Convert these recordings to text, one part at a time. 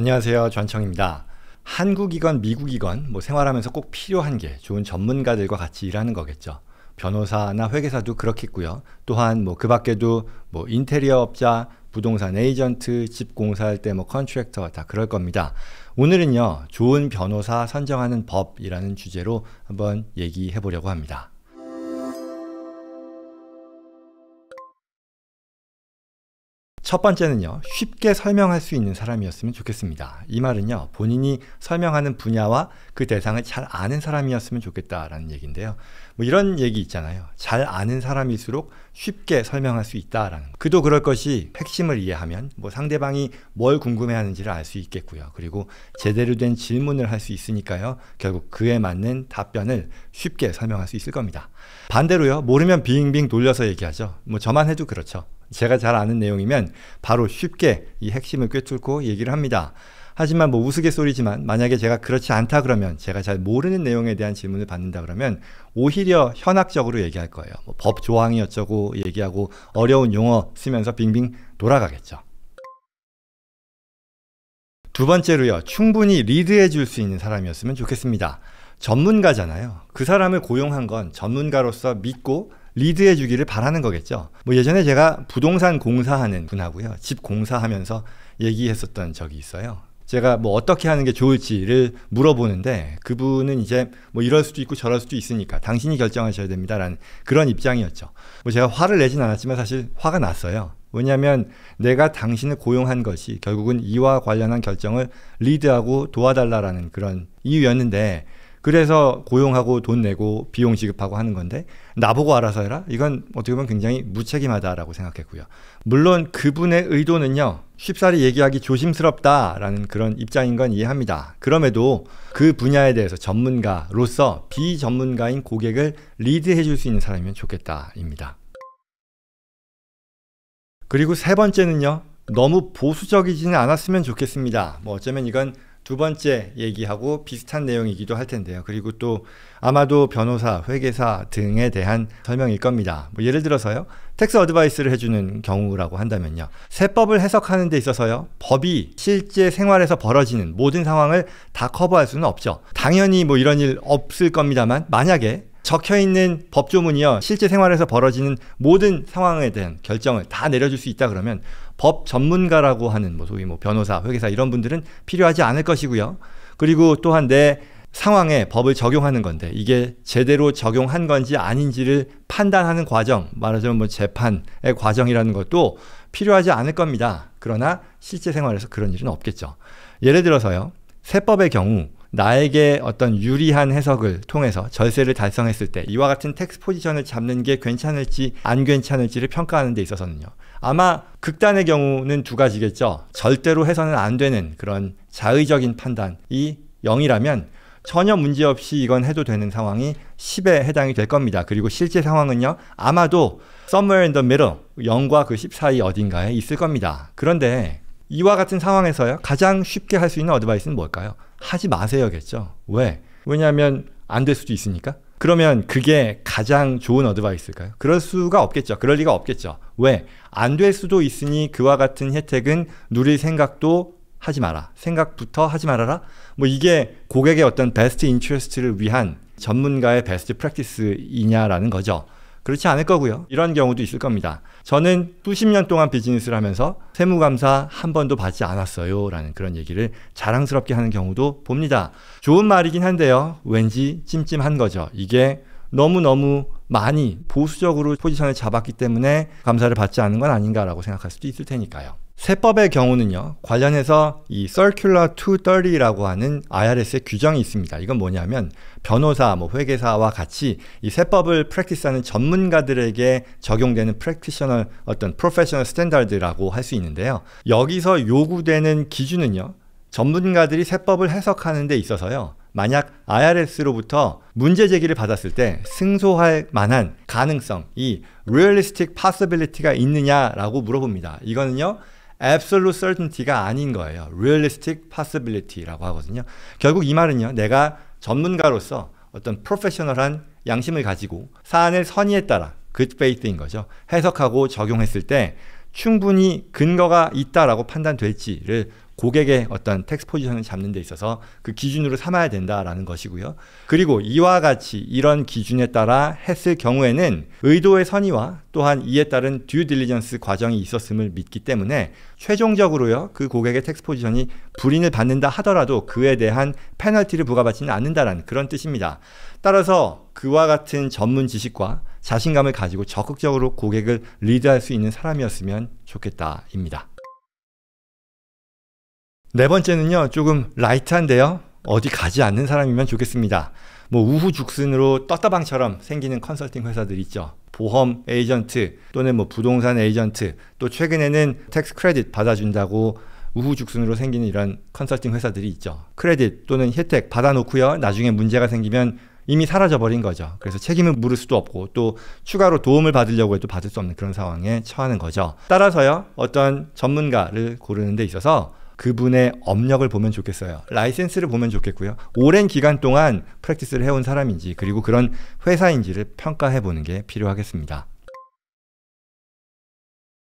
안녕하세요. 전청입니다. 한국이건 미국이건 뭐 생활하면서 꼭 필요한 게 좋은 전문가들과 같이 일하는 거겠죠. 변호사나 회계사도 그렇겠고요. 또한 뭐그 밖에도 뭐 인테리어 업자, 부동산 에이전트, 집 공사할 때 뭐 컨트랙터 다 그럴 겁니다. 오늘은요. 좋은 변호사 선정하는 법이라는 주제로 한번 얘기해 보려고 합니다. 첫 번째는요, 쉽게 설명할 수 있는 사람이었으면 좋겠습니다. 이 말은요, 본인이 설명하는 분야와 그 대상을 잘 아는 사람이었으면 좋겠다라는 얘기인데요. 뭐 이런 얘기 있잖아요. 잘 아는 사람일수록 쉽게 설명할 수 있다라는. 그도 그럴 것이 핵심을 이해하면 뭐 상대방이 뭘 궁금해 하는지를 알 수 있겠고요. 그리고 제대로 된 질문을 할 수 있으니까요. 결국 그에 맞는 답변을 쉽게 설명할 수 있을 겁니다. 반대로요, 모르면 빙빙 돌려서 얘기하죠. 뭐 저만 해도 그렇죠. 제가 잘 아는 내용이면 바로 쉽게 이 핵심을 꿰뚫고 얘기를 합니다. 하지만 뭐 우스갯소리지만 만약에 제가 그렇지 않다 그러면 제가 잘 모르는 내용에 대한 질문을 받는다 그러면 오히려 현학적으로 얘기할 거예요. 뭐법 조항이 어쩌고 얘기하고 어려운 용어 쓰면서 빙빙 돌아가겠죠. 두 번째로요. 충분히 리드해 줄 수 있는 사람이었으면 좋겠습니다. 전문가잖아요. 그 사람을 고용한 건 전문가로서 믿고 리드해 주기를 바라는 거겠죠. 뭐 예전에 제가 부동산 공사하는 분하고요. 집 공사하면서 얘기했었던 적이 있어요. 제가 뭐 어떻게 하는 게 좋을지를 물어보는데 그분은 이제 뭐 이럴 수도 있고 저럴 수도 있으니까 당신이 결정하셔야 됩니다라는 그런 입장이었죠. 뭐 제가 화를 내진 않았지만 사실 화가 났어요. 왜냐하면 내가 당신을 고용한 것이 결국은 이와 관련한 결정을 리드하고 도와달라라는 그런 이유였는데 그래서 고용하고 돈 내고 비용 지급하고 하는 건데 나보고 알아서 해라? 이건 어떻게 보면 굉장히 무책임하다라고 생각했고요. 물론 그분의 의도는요. 쉽사리 얘기하기 조심스럽다라는 그런 입장인 건 이해합니다. 그럼에도 그 분야에 대해서 전문가로서 비전문가인 고객을 리드해 줄 수 있는 사람이면 좋겠다입니다. 그리고 세 번째는요. 너무 보수적이지는 않았으면 좋겠습니다. 뭐 어쩌면 이건 두 번째 얘기하고 비슷한 내용이기도 할 텐데요. 그리고 또 아마도 변호사, 회계사 등에 대한 설명일 겁니다. 뭐 예를 들어서요. 텍스 어드바이스를 해주는 경우라고 한다면요. 세법을 해석하는 데 있어서요. 법이 실제 생활에서 벌어지는 모든 상황을 다 커버할 수는 없죠. 당연히 뭐 이런 일 없을 겁니다만 만약에 적혀 있는 법조문이요. 실제 생활에서 벌어지는 모든 상황에 대한 결정을 다 내려줄 수 있다 그러면 법 전문가라고 하는 뭐 소위 뭐 변호사, 회계사 이런 분들은 필요하지 않을 것이고요. 그리고 또한 내 상황에 법을 적용하는 건데 이게 제대로 적용한 건지 아닌지를 판단하는 과정, 말하자면 뭐 재판의 과정이라는 것도 필요하지 않을 겁니다. 그러나 실제 생활에서 그런 일은 없겠죠. 예를 들어서요. 세법의 경우 나에게 어떤 유리한 해석을 통해서 절세를 달성했을 때 이와 같은 텍스 포지션을 잡는 게 괜찮을지 안 괜찮을지를 평가하는 데 있어서는요. 아마 극단의 경우는 두 가지겠죠. 절대로 해서는 안 되는 그런 자의적인 판단이 0이라면 전혀 문제없이 이건 해도 되는 상황이 10에 해당이 될 겁니다. 그리고 실제 상황은요, 아마도 somewhere in the middle, 0과 그 10 사이 어딘가에 있을 겁니다. 그런데 이와 같은 상황에서요, 가장 쉽게 할 수 있는 어드바이스는 뭘까요? 하지 마세요겠죠. 왜? 왜냐하면 안 될 수도 있으니까. 그러면 그게 가장 좋은 어드바이스일까요? 그럴 수가 없겠죠. 그럴 리가 없겠죠. 왜? 안 될 수도 있으니 그와 같은 혜택은 누릴 생각도 하지 마라. 생각부터 하지 말아라. 뭐 이게 고객의 어떤 베스트 인트레스트를 위한 전문가의 베스트 프랙티스이냐라는 거죠. 그렇지 않을 거고요. 이런 경우도 있을 겁니다. 저는 수십 년 동안 비즈니스를 하면서 세무감사 한 번도 받지 않았어요. 라는 그런 얘기를 자랑스럽게 하는 경우도 봅니다. 좋은 말이긴 한데요. 왠지 찜찜한 거죠. 이게 너무너무 많이 보수적으로 포지션을 잡았기 때문에 감사를 받지 않은 건 아닌가라고 생각할 수도 있을 테니까요. 세법의 경우는요, 관련해서 이 Circular 230이라고 하는 IRS의 규정이 있습니다. 이건 뭐냐면, 변호사, 뭐 회계사와 같이 이 세법을 프랙티스하는 전문가들에게 적용되는 프랙티셔널 어떤 프로페셔널 스탠다드라고 할 수 있는데요. 여기서 요구되는 기준은요, 전문가들이 세법을 해석하는 데 있어서요, 만약 IRS로부터 문제 제기를 받았을 때 승소할 만한 가능성, 이 realistic possibility가 있느냐라고 물어봅니다. 이거는요, absolute certainty가 아닌 거예요. realistic possibility라고 하거든요. 결국 이 말은요. 내가 전문가로서 어떤 프로페셔널한 양심을 가지고 사안을 선의에 따라 good faith인 거죠. 해석하고 적용했을 때 충분히 근거가 있다라고 판단될지를 고객의 어떤 텍스 포지션을 잡는 데 있어서 그 기준으로 삼아야 된다라는 것이고요. 그리고 이와 같이 이런 기준에 따라 했을 경우에는 의도의 선의와 또한 이에 따른 듀 딜리전스 과정이 있었음을 믿기 때문에 최종적으로요. 그 고객의 텍스 포지션이 불인을 받는다 하더라도 그에 대한 페널티를 부과받지는 않는다라는 그런 뜻입니다. 따라서 그와 같은 전문 지식과 자신감을 가지고 적극적으로 고객을 리드할 수 있는 사람이었으면 좋겠다입니다. 네 번째는요, 조금 라이트한데요. 어디 가지 않는 사람이면 좋겠습니다. 뭐 우후죽순으로 떴다방처럼 생기는 컨설팅 회사들 있죠. 보험 에이전트 또는 뭐 부동산 에이전트 또 최근에는 텍스 크레딧 받아준다고 우후죽순으로 생기는 이런 컨설팅 회사들이 있죠. 크레딧 또는 혜택 받아놓고요. 나중에 문제가 생기면 이미 사라져버린 거죠. 그래서 책임을 물을 수도 없고 또 추가로 도움을 받으려고 해도 받을 수 없는 그런 상황에 처하는 거죠. 따라서요, 어떤 전문가를 고르는 데 있어서 그분의 업력을 보면 좋겠어요. 라이센스를 보면 좋겠고요. 오랜 기간 동안 프랙티스를 해온 사람인지 그리고 그런 회사인지를 평가해 보는 게 필요하겠습니다.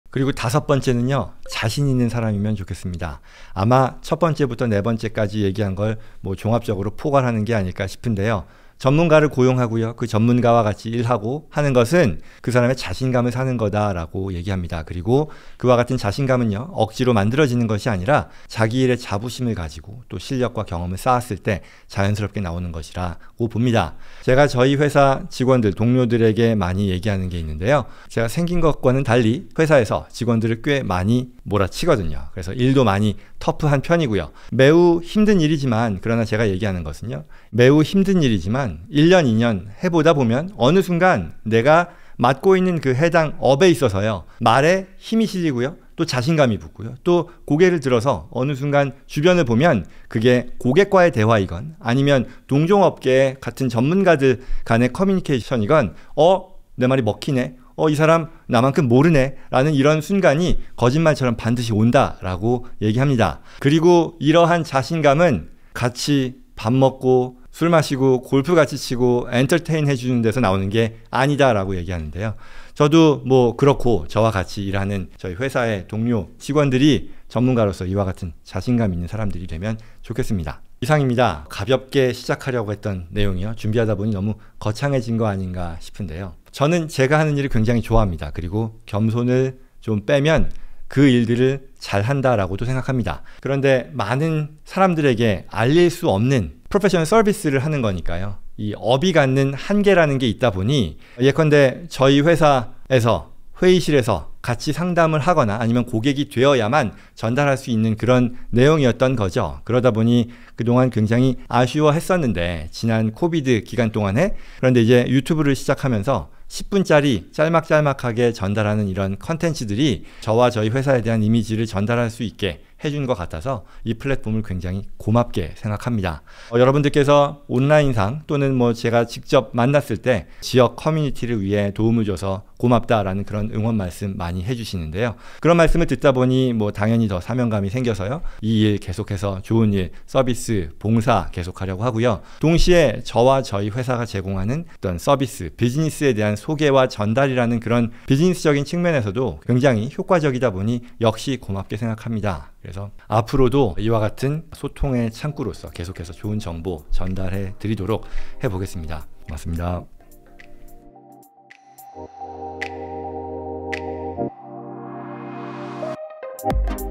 그리고 다섯 번째는요, 자신 있는 사람이면 좋겠습니다. 아마 첫 번째부터 네 번째까지 얘기한 걸 뭐 종합적으로 포괄하는 게 아닐까 싶은데요. 전문가를 고용하고요. 그 전문가와 같이 일하고 하는 것은 그 사람의 자신감을 사는 거다라고 얘기합니다. 그리고 그와 같은 자신감은요. 억지로 만들어지는 것이 아니라 자기 일에 자부심을 가지고 또 실력과 경험을 쌓았을 때 자연스럽게 나오는 것이라고 봅니다. 제가 저희 회사 직원들, 동료들에게 많이 얘기하는 게 있는데요. 제가 생긴 것과는 달리 회사에서 직원들을 꽤 많이 몰아치거든요. 그래서 일도 많이 터프한 편이고요. 매우 힘든 일이지만 그러나 제가 얘기하는 것은요. 매우 힘든 일이지만 1년, 2년 해보다 보면 어느 순간 내가 맡고 있는 그 해당 업에 있어서요. 말에 힘이 실리고요. 또 자신감이 붙고요. 또 고개를 들어서 어느 순간 주변을 보면 그게 고객과의 대화이건 아니면 동종업계 같은 전문가들 간의 커뮤니케이션이건 어, 내 말이 먹히네. 어, 이 사람 나만큼 모르네. 라는 이런 순간이 거짓말처럼 반드시 온다라고 얘기합니다. 그리고 이러한 자신감은 같이 밥 먹고 술 마시고 골프 같이 치고 엔터테인 해주는 데서 나오는 게 아니다라고 얘기하는데요. 저도 뭐 그렇고 저와 같이 일하는 저희 회사의 동료 직원들이 전문가로서 이와 같은 자신감 있는 사람들이 되면 좋겠습니다. 이상입니다. 가볍게 시작하려고 했던 내용이요. 준비하다 보니 너무 거창해진 거 아닌가 싶은데요. 저는 제가 하는 일을 굉장히 좋아합니다. 그리고 겸손을 좀 빼면 그 일들을 잘한다라고도 생각합니다. 그런데 많은 사람들에게 알릴 수 없는 프로페셔널 서비스를 하는 거니까요. 이 업이 갖는 한계라는 게 있다 보니 예컨대 저희 회사에서 회의실에서 같이 상담을 하거나 아니면 고객이 되어야만 전달할 수 있는 그런 내용이었던 거죠. 그러다 보니 그동안 굉장히 아쉬워했었는데 지난 코비드 기간 동안에 그런데 이제 유튜브를 시작하면서 10분짜리 짤막짤막하게 전달하는 이런 컨텐츠들이 저와 저희 회사에 대한 이미지를 전달할 수 있게 해준 것 같아서 이 플랫폼을 굉장히 고맙게 생각합니다. 어, 여러분들께서 온라인상 또는 뭐 제가 직접 만났을 때 지역 커뮤니티를 위해 도움을 줘서 고맙다라는 그런 응원 말씀 많이 많이 해주시는데요. 그런 말씀을 듣다 보니 뭐 당연히 더 사명감이 생겨서요. 이 일 계속해서 좋은 일, 서비스, 봉사 계속하려고 하고요. 동시에 저와 저희 회사가 제공하는 어떤 서비스, 비즈니스에 대한 소개와 전달이라는 그런 비즈니스적인 측면에서도 굉장히 효과적이다 보니 역시 고맙게 생각합니다. 그래서 앞으로도 이와 같은 소통의 창구로서 계속해서 좋은 정보 전달해 드리도록 해보겠습니다. 고맙습니다. Thank you